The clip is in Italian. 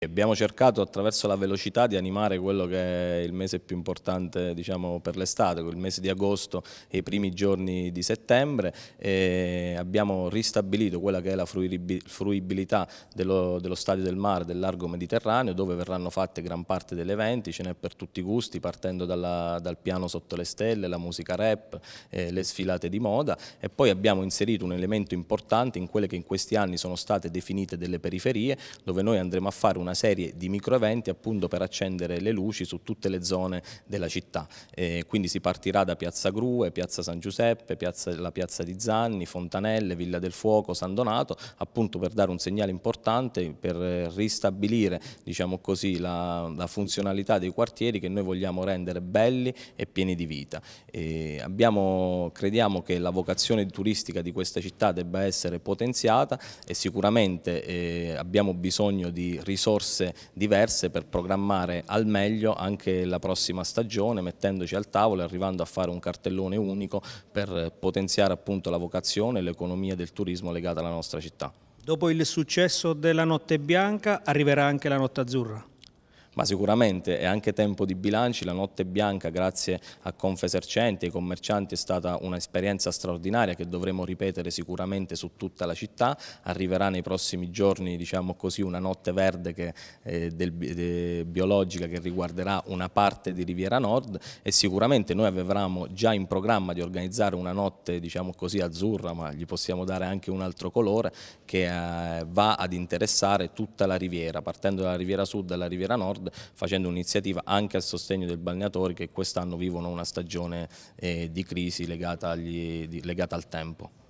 Abbiamo cercato attraverso la velocità di animare quello che è il mese più importante diciamo, per l'estate, il mese di agosto e i primi giorni di settembre. abbiamo ristabilito quella che è la fruibilità dello, dello, Stadio del Mare, del Largo Mediterraneo, dove verranno fatte gran parte degli eventi, ce n'è per tutti i gusti, partendo dalla, dal piano sotto le stelle, la musica rap, eh, le sfilate di moda e poi abbiamo inserito un elemento importante in quelle che in questi anni sono state definite delle periferie, dove noi andremo a fare una una serie di microeventi appunto per accendere le luci su tutte le zone della città. Eh, quindi si partirà da Piazza Grue, Piazza San Giuseppe, piazza, la Piazza di Zanni, Fontanelle, Villa del Fuoco, San Donato, appunto per dare un segnale importante per ristabilire diciamo così, la, la funzionalità dei quartieri che noi vogliamo rendere belli e pieni di vita. Eh, abbiamo, crediamo che la vocazione turistica di questa città debba essere potenziata e sicuramente eh, abbiamo bisogno di risorse risorse diverse per programmare al meglio anche la prossima stagione mettendoci al tavolo e arrivando a fare un cartellone unico per potenziare appunto la vocazione e l'economia del turismo legata alla nostra città. Dopo il successo della Notte Bianca arriverà anche la Notte Azzurra ma sicuramente è anche tempo di bilanci, la notte bianca grazie a Confesercenti e ai commercianti è stata un'esperienza straordinaria che dovremo ripetere sicuramente su tutta la città, arriverà nei prossimi giorni diciamo così, una notte verde che, eh, del, de, biologica che riguarderà una parte di Riviera Nord e sicuramente noi avevamo già in programma di organizzare una notte diciamo così, azzurra, ma gli possiamo dare anche un altro colore, che eh, va ad interessare tutta la riviera, partendo dalla riviera sud alla riviera nord facendo un'iniziativa anche a sostegno del balneatore che quest'anno vivono una stagione eh, di crisi legata, agli, di, legata al tempo.